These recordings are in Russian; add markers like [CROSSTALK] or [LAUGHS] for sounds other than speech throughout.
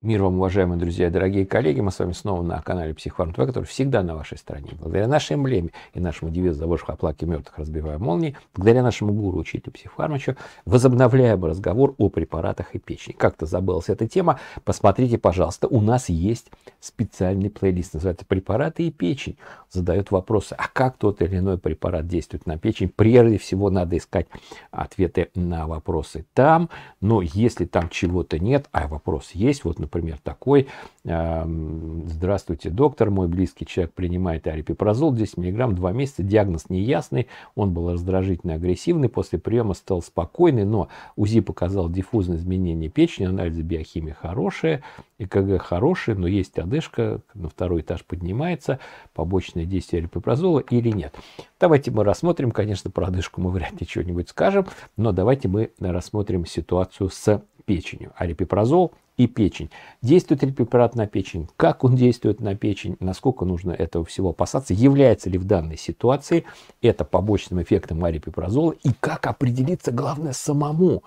Мир вам, уважаемые друзья дорогие коллеги. Мы с вами снова на канале Психфарм ТВ, который всегда на вашей стороне. Благодаря нашей эмблеме и нашему девизу «Заводших оплаки мертвых, разбивая молнии», благодаря нашему гуру, учителю Психфармачу, возобновляем разговор о препаратах и печени. Как-то забылась эта тема. Посмотрите, пожалуйста, у нас есть специальный плейлист, называется «Препараты и печень». Задают вопросы, а как тот или иной препарат действует на печень? Прежде всего надо искать ответы на вопросы там. Но если там чего-то нет, а вопрос есть, вот, например, такой. Эм, Здравствуйте, доктор, мой близкий человек принимает арипипрозол 10 мг 2 месяца, диагноз неясный, он был раздражительно агрессивный, после приема стал спокойный, но УЗИ показал диффузное изменение печени, анализы биохимии хорошие, ЭКГ хорошие, но есть одышка, на второй этаж поднимается, побочное действие арипипрозола или нет. Давайте мы рассмотрим, конечно, про одышку мы вряд ли чего-нибудь скажем, но давайте мы рассмотрим ситуацию с печенью. Арипипрозол и печень. Действует ли препарат на печень? Как он действует на печень? Насколько нужно этого всего опасаться? Является ли в данной ситуации это побочным эффектом арипипрозола? И как определиться, главное, самому?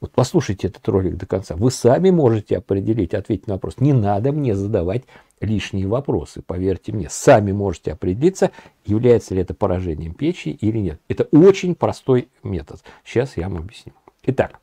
Вот послушайте этот ролик до конца. Вы сами можете определить, ответить на вопрос. Не надо мне задавать лишние вопросы, поверьте мне. Сами можете определиться, является ли это поражением печени или нет. Это очень простой метод. Сейчас я вам объясню. Итак,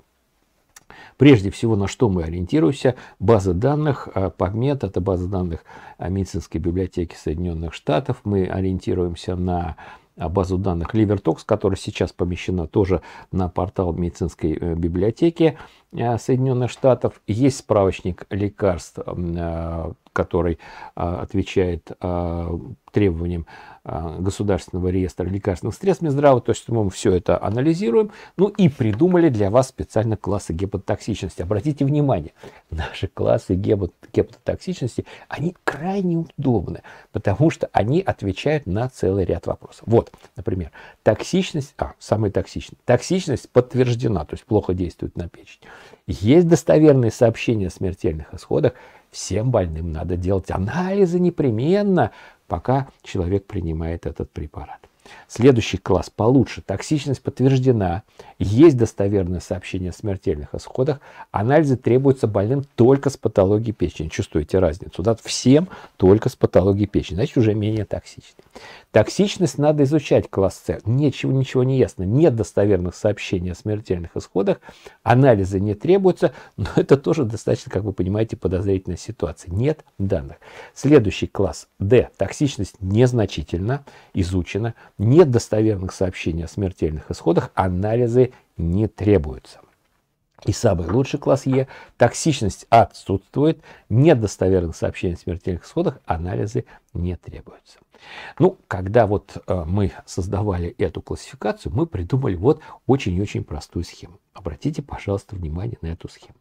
Прежде всего, на что мы ориентируемся? База данных PubMed, а, это база данных а, медицинской библиотеки Соединенных Штатов. Мы ориентируемся на а, базу данных LiverTox, которая сейчас помещена тоже на портал медицинской э, библиотеки э, Соединенных Штатов. Есть справочник лекарств который а, отвечает а, требованиям а, Государственного реестра лекарственных средств Минздрава, то есть мы все это анализируем, ну и придумали для вас специально классы гепатотоксичности. Обратите внимание, наши классы гепат гепатотоксичности, они крайне удобны, потому что они отвечают на целый ряд вопросов. Вот, например, токсичность, а, самый токсичный, токсичность подтверждена, то есть плохо действует на печень. Есть достоверные сообщения о смертельных исходах, Всем больным надо делать анализы непременно, пока человек принимает этот препарат. Следующий класс получше. Токсичность подтверждена. Есть достоверное сообщение о смертельных исходах. Анализы требуются больным только с патологией печени. Чувствуете разницу? Да? Всем только с патологией печени. Значит, уже менее токсичный. Токсичность надо изучать класс С. Ничего, ничего не ясно. Нет достоверных сообщений о смертельных исходах. Анализы не требуются. Но [LAUGHS] это тоже достаточно, как вы понимаете, подозрительная ситуация. Нет данных. Следующий класс D. Токсичность незначительно изучена. Нет достоверных сообщений о смертельных исходах, анализы не требуются. И самый лучший класс Е. Токсичность отсутствует, нет достоверных сообщений о смертельных исходах, анализы не требуются. Ну, когда вот э, мы создавали эту классификацию, мы придумали вот очень-очень простую схему. Обратите, пожалуйста, внимание на эту схему.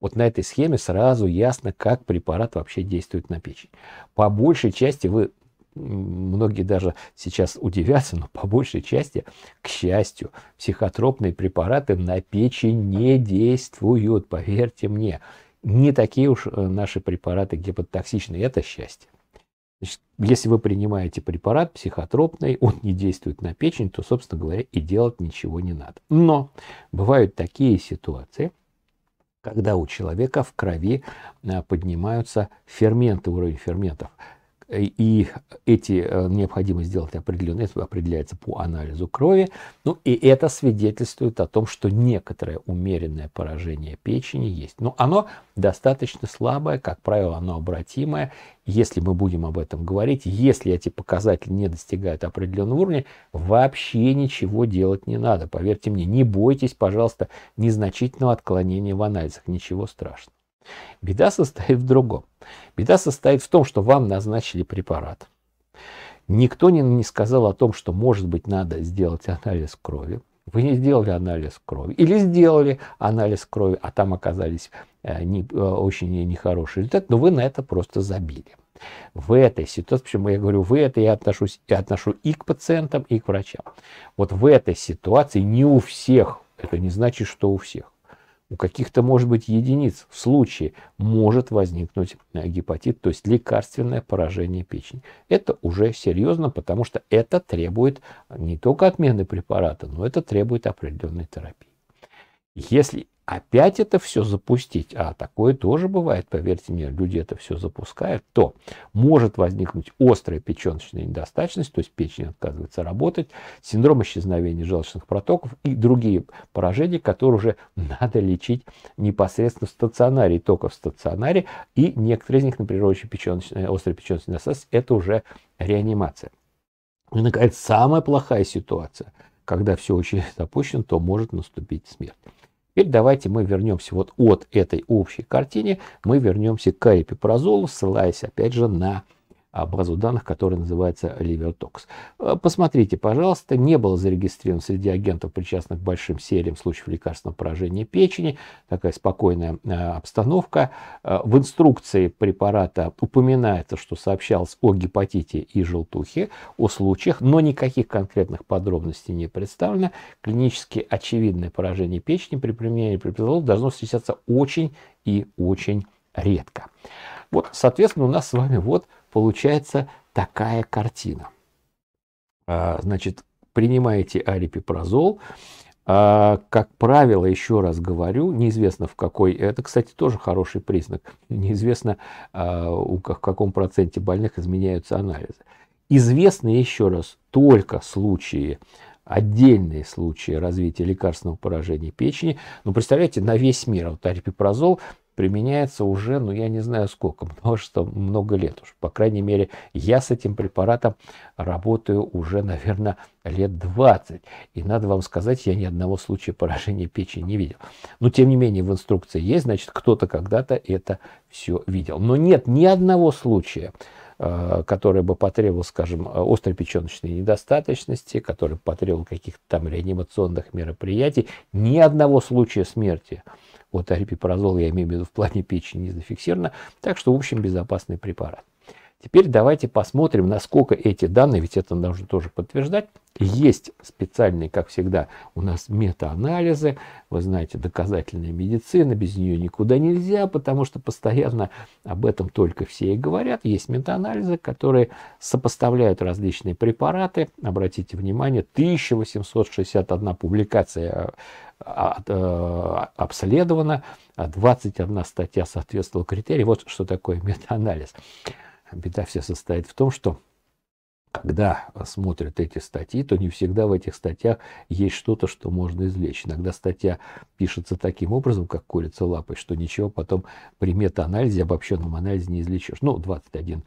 Вот на этой схеме сразу ясно, как препарат вообще действует на печень. По большей части вы многие даже сейчас удивятся, но по большей части, к счастью, психотропные препараты на печень не действуют, поверьте мне. Не такие уж э, наши препараты гепатотоксичны, это счастье. Значит, если вы принимаете препарат психотропный, он не действует на печень, то, собственно говоря, и делать ничего не надо. Но бывают такие ситуации, когда у человека в крови э, поднимаются ферменты, уровень ферментов – и эти э, необходимо сделать определенные, это определяется по анализу крови. Ну и это свидетельствует о том, что некоторое умеренное поражение печени есть. Но оно достаточно слабое, как правило, оно обратимое. Если мы будем об этом говорить, если эти показатели не достигают определенного уровня, вообще ничего делать не надо. Поверьте мне, не бойтесь, пожалуйста, незначительного отклонения в анализах, ничего страшного. Беда состоит в другом. Беда состоит в том, что вам назначили препарат. Никто не, не сказал о том, что, может быть, надо сделать анализ крови. Вы не сделали анализ крови. Или сделали анализ крови, а там оказались э, не, э, очень нехорошие результаты, но вы на это просто забили. В этой ситуации, почему я говорю вы, это я отношусь, я отношу и к пациентам, и к врачам. Вот в этой ситуации не у всех, это не значит, что у всех у каких-то, может быть, единиц в случае может возникнуть э, гепатит, то есть лекарственное поражение печени. Это уже серьезно, потому что это требует э, не только отмены препарата, но это требует определенной терапии. Если опять это все запустить, а такое тоже бывает, поверьте мне, люди это все запускают, то может возникнуть острая печеночная недостаточность, то есть печень отказывается работать, синдром исчезновения желчных протоков и другие поражения, которые уже надо лечить непосредственно в стационаре, и только в стационаре, и некоторые из них, например, очень печеночная, острая печеночная недостаточность, это уже реанимация. И, наконец, самая плохая ситуация, когда все очень [LAUGHS] запущено, то может наступить смерть. Теперь давайте мы вернемся вот от этой общей картине, мы вернемся к арипипрозолу, ссылаясь опять же на базу данных, которая называется LiverTox. Э, посмотрите, пожалуйста, не было зарегистрировано среди агентов, причастных к большим сериям случаев лекарственного поражения печени. Такая спокойная э, обстановка. Э, в инструкции препарата упоминается, что сообщалось о гепатите и желтухе, о случаях, но никаких конкретных подробностей не представлено. Клинически очевидное поражение печени при применении препарата должно встречаться очень и очень редко. Вот, соответственно, у нас с вами вот Получается такая картина. А, значит, принимаете арипипрозол. А, как правило, еще раз говорю, неизвестно в какой, это, кстати, тоже хороший признак, неизвестно а, в каком проценте больных изменяются анализы. Известны, еще раз, только случаи отдельные случаи развития лекарственного поражения печени. Но ну, представляете, на весь мир вот арипипрозол применяется уже, ну я не знаю сколько, [LAUGHS] множество, много лет уж. По крайней мере, я с этим препаратом работаю уже, наверное, лет 20. И надо вам сказать, я ни одного случая поражения печени не видел. Но тем не менее, в инструкции есть, значит, кто-то когда-то это все видел. Но нет ни одного случая, э, который бы потребовал, скажем, острой печеночной недостаточности, который потребовал каких-то там реанимационных мероприятий, ни одного случая смерти вот арипипразол, я имею в виду в плане печени, не зафиксировано. Так что, в общем, безопасный препарат. Теперь давайте посмотрим, насколько эти данные, ведь это нужно тоже подтверждать, есть специальные, как всегда, у нас метаанализы, вы знаете, доказательная медицина, без нее никуда нельзя, потому что постоянно об этом только все и говорят. Есть метаанализы, которые сопоставляют различные препараты. Обратите внимание, 1861 публикация Э, обследовано, а 21 статья соответствовала критериям. Вот что такое [LAUGHS] метаанализ. Беда все состоит в том, что когда смотрят эти статьи, то не всегда в этих статьях есть что-то, что можно извлечь. Иногда статья пишется таким образом, как курица лапой, что ничего потом при метаанализе, обобщенном анализе не извлечешь. Ну, 21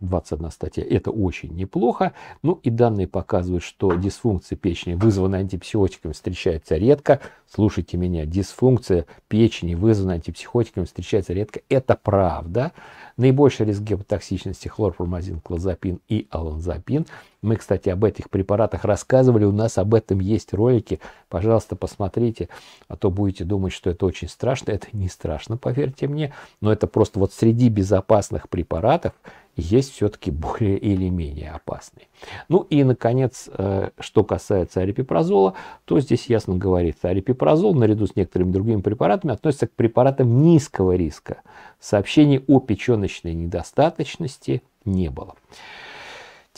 21 статья. Это очень неплохо. Ну и данные показывают, что дисфункция печени, вызванная антипсихотиками, встречается редко. Слушайте меня, дисфункция печени, вызванная антипсихотиками, встречается редко. Это правда. Наибольший риск гепатоксичности хлорпромазин, клозапин и аланзапин. Мы, кстати, об этих препаратах рассказывали, у нас об этом есть ролики. Пожалуйста, посмотрите, а то будете думать, что это очень страшно. Это не страшно, поверьте мне, но это просто вот среди безопасных препаратов есть все-таки более или менее опасные. Ну и, наконец, э, что касается арипипрозола, то здесь ясно говорится, арипипрозол наряду с некоторыми другими препаратами относится к препаратам низкого риска. Сообщений о печеночной недостаточности не было.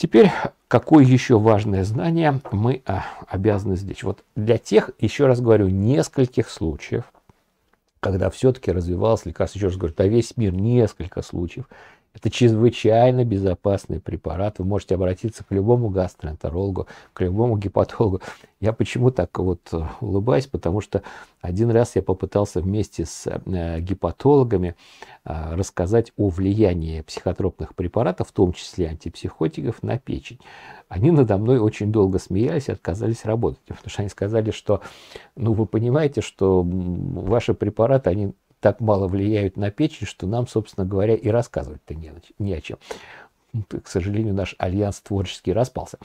Теперь, какое еще важное знание мы а, обязаны здесь? Вот для тех, еще раз говорю, нескольких случаев, когда все-таки развивалось лекарство, еще раз говорю, да весь мир несколько случаев, это чрезвычайно безопасный препарат. Вы можете обратиться к любому гастроэнтерологу, к любому гепатологу. Я почему так вот э, улыбаюсь, потому что один раз я попытался вместе с э, гепатологами э, рассказать о влиянии психотропных препаратов, в том числе антипсихотиков, на печень. Они надо мной очень долго смеялись и отказались работать, потому что они сказали, что, ну, вы понимаете, что ваши препараты, они так мало влияют на печень, что нам, собственно говоря, и рассказывать-то не, не о чем. Ну, к сожалению, наш альянс творческий распался.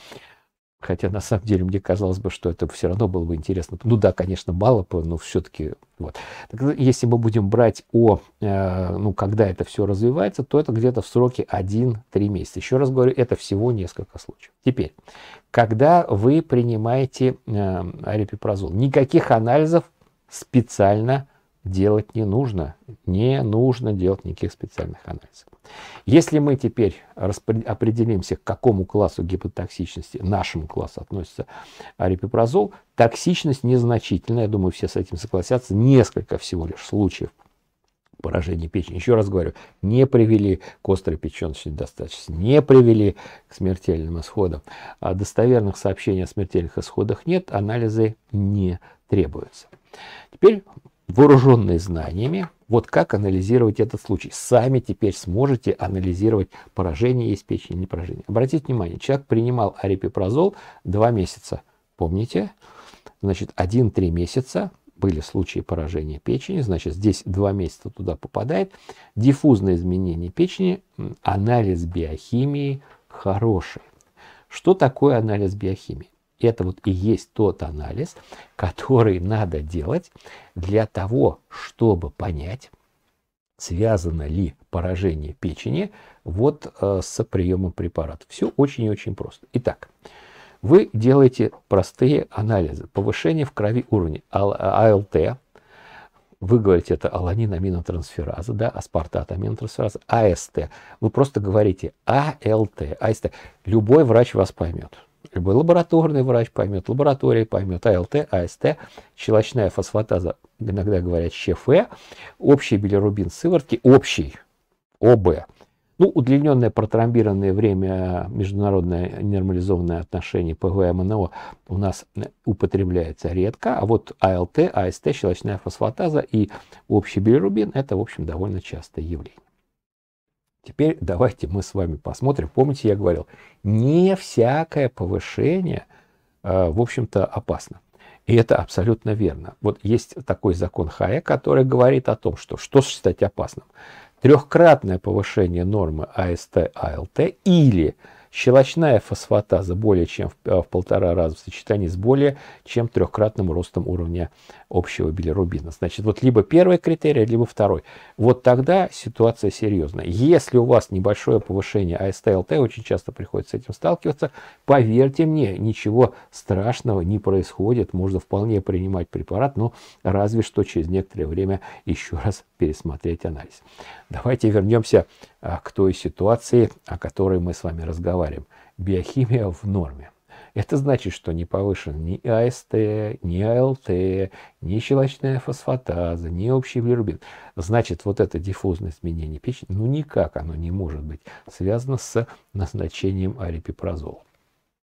Хотя, на самом деле, мне казалось бы, что это все равно было бы интересно. Ну да, конечно, мало но все-таки вот. Так, ну, если мы будем брать о, э, ну, когда это все развивается, то это где-то в сроке 1-3 месяца. Еще раз говорю, это всего несколько случаев. Теперь, когда вы принимаете э, арипипрозол, никаких анализов специально делать не нужно. Не нужно делать никаких специальных анализов. Если мы теперь определимся, к какому классу гипотоксичности, нашему классу относится арипипразол, токсичность незначительная, я думаю, все с этим согласятся, несколько всего лишь случаев поражения печени. Еще раз говорю, не привели к острой печеночной достаточности, не привели к смертельным исходам. А достоверных сообщений о смертельных исходах нет, анализы не требуются. Теперь вооруженные знаниями, вот как анализировать этот случай. Сами теперь сможете анализировать поражение есть печени, не поражение. Обратите внимание, человек принимал арипипразол 2 месяца. Помните? Значит, 1-3 месяца были случаи поражения печени, значит, здесь 2 месяца туда попадает. Диффузное изменение печени, анализ биохимии хороший. Что такое анализ биохимии? Это вот и есть тот анализ, который надо делать для того, чтобы понять, связано ли поражение печени вот э, с приемом препарата. Все очень и очень просто. Итак, вы делаете простые анализы. Повышение в крови уровня э, АЛТ, вы говорите это аланин аминотрансфераза, да, аспартат аминотрансфераза, АСТ. Вы просто говорите АЛТ, АСТ. Любой врач вас поймет. Любой лабораторный врач поймет, лаборатория поймет, АЛТ, АСТ, щелочная фосфатаза, иногда говорят ЩФ, общий билирубин сыворотки, общий, ОБ. Ну, удлиненное протромбированное время международное нормализованное отношение ПВМНО у нас э, употребляется редко, а вот АЛТ, АСТ, щелочная фосфатаза и общий билирубин – это, в общем, довольно частое явление. Теперь давайте мы с вами посмотрим. Помните, я говорил, не всякое повышение, э, в общем-то, опасно. И это абсолютно верно. Вот есть такой закон Хая, который говорит о том, что что считать опасным. Трехкратное повышение нормы АСТ-АЛТ а или Щелочная фосфатаза более чем в, э, в полтора раза в сочетании с более чем трехкратным ростом уровня общего билирубина. Значит, вот либо первый критерий, либо второй. Вот тогда ситуация серьезная. Если у вас небольшое повышение АСТ, ЛТ, очень часто приходится с этим сталкиваться, поверьте мне, ничего страшного не происходит. Можно вполне принимать препарат, но разве что через некоторое время еще раз пересмотреть анализ. Давайте вернемся а, к той ситуации, о которой мы с вами разговариваем. Биохимия в норме. Это значит, что не повышен ни АСТ, ни АЛТ, ни щелочная фосфатаза, ни общий билирубин. Значит, вот это диффузное изменение печени, ну никак оно не может быть связано с назначением арипипрозола.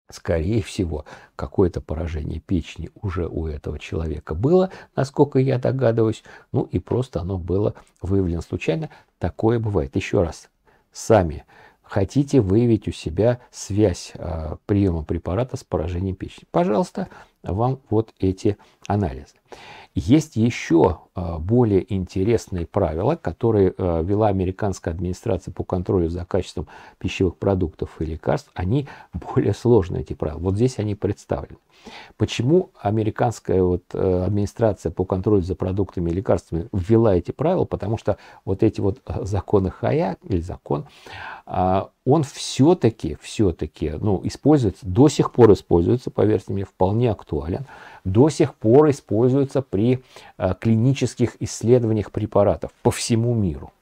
Скорее всего, какое-то поражение печени уже у этого человека было, насколько я догадываюсь, ну и просто оно было выявлено случайно. Такое бывает. Еще раз, сами хотите выявить у себя связь э, приема препарата с поражением печени. Пожалуйста, вам вот эти анализы. Есть еще а, более интересные правила, которые а, вела американская администрация по контролю за качеством пищевых продуктов и лекарств. Они [LAUGHS] более сложные, эти правила. Вот здесь они представлены. Почему американская вот э, администрация по контролю за продуктами и лекарствами ввела эти правила? Потому что вот эти вот э, законы Хая или закон, а, он все-таки, все-таки, ну, используется, до сих пор используется, поверьте мне, вполне актуален до сих пор используется при э, клинических исследованиях препаратов по всему миру.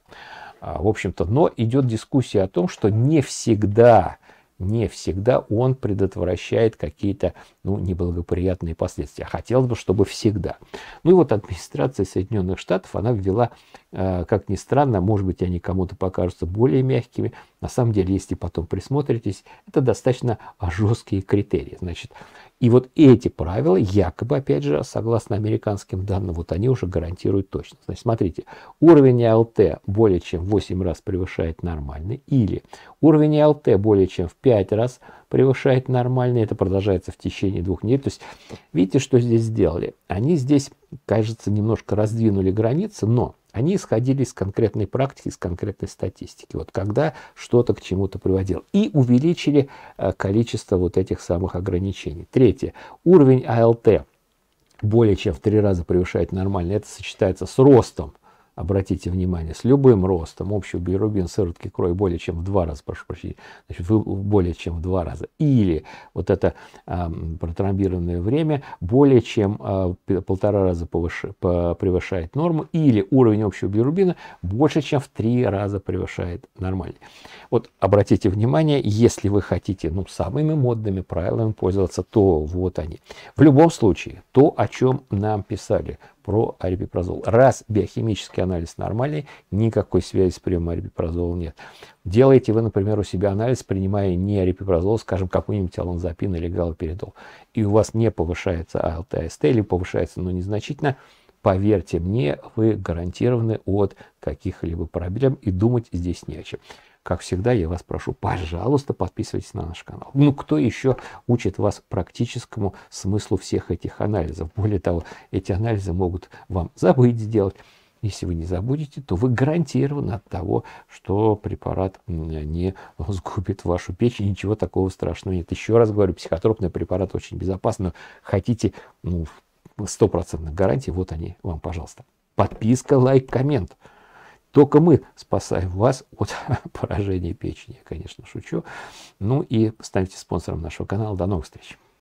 А, в общем-то, но идет дискуссия о том, что не всегда не всегда он предотвращает какие-то ну, неблагоприятные последствия. Хотелось бы, чтобы всегда. Ну и вот администрация Соединенных Штатов, она ввела, э, как ни странно, может быть, они кому-то покажутся более мягкими. На самом деле, если потом присмотритесь, это достаточно жесткие критерии. Значит, и вот эти правила, якобы, опять же, согласно американским данным, вот они уже гарантируют точность. Значит, смотрите, уровень АЛТ более чем в 8 раз превышает нормальный, или уровень АЛТ более чем в 5 раз превышает нормальный, это продолжается в течение двух дней. То есть, видите, что здесь сделали? Они здесь, кажется, немножко раздвинули границы, но они исходили из конкретной практики, из конкретной статистики. Вот когда что-то к чему-то приводило. И увеличили э, количество вот этих самых ограничений. Третье. Уровень АЛТ более чем в три раза превышает нормальный. Это сочетается с ростом обратите внимание, с любым ростом общего билирубин сыворотки крови более чем в два раза, прошу прощения, значит, более чем в два раза, или вот это э, протромбированное время более чем э, полтора раза повыше, по, превышает норму, или уровень общего билирубина больше чем в три раза превышает нормальный. Вот обратите внимание, если вы хотите ну, самыми модными правилами пользоваться, то вот они. В любом случае, то, о чем нам писали – про арипипрозол. Раз биохимический анализ нормальный, никакой связи с приемом арипипрозола нет. Делаете вы, например, у себя анализ, принимая не арипипрозол, скажем, какой-нибудь алонзапин или галоперидол, и у вас не повышается АЛТ-АСТ или повышается, но незначительно, поверьте мне, вы гарантированы от каких-либо проблем и думать здесь не о чем. Как всегда, я вас прошу, пожалуйста, подписывайтесь на наш канал. Ну, кто еще учит вас практическому смыслу всех этих анализов? Более того, эти анализы могут вам забыть сделать. Если вы не забудете, то вы гарантированы от того, что препарат не сгубит вашу печень. Ничего такого страшного нет. Еще раз говорю, психотропные препараты очень безопасны. Хотите ну, стопроцентных гарантий, вот они вам, пожалуйста. Подписка, лайк, коммент. Только мы спасаем вас [LAUGHS] от поражения печени. Я, конечно, шучу. Ну и станьте спонсором нашего канала. До новых встреч.